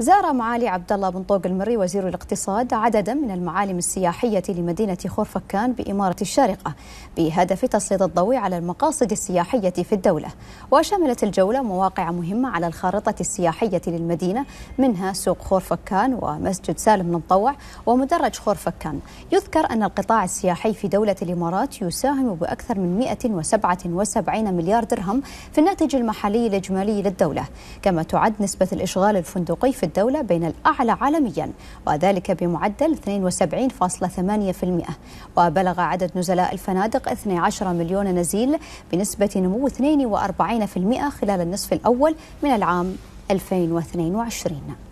زار معالي عبد الله بن طوق المري وزير الاقتصاد عددا من المعالم السياحية لمدينة خورفكان بإمارة الشارقة بهدف تسليط الضوء على المقاصد السياحية في الدولة وشملت الجولة مواقع مهمة على الخارطة السياحية للمدينة منها سوق خورفكان ومسجد سالم المطوع ومدرج خورفكان يذكر أن القطاع السياحي في دولة الإمارات يساهم بأكثر من 177 مليار درهم في الناتج المحلي الإجمالي للدولة كما تعد نسبة الإشغال الفندقي في الدولة بين الأعلى عالميا وذلك بمعدل 72.8% وبلغ عدد نزلاء الفنادق 12 مليون نزيل بنسبة نمو 42% خلال النصف الأول من العام 2022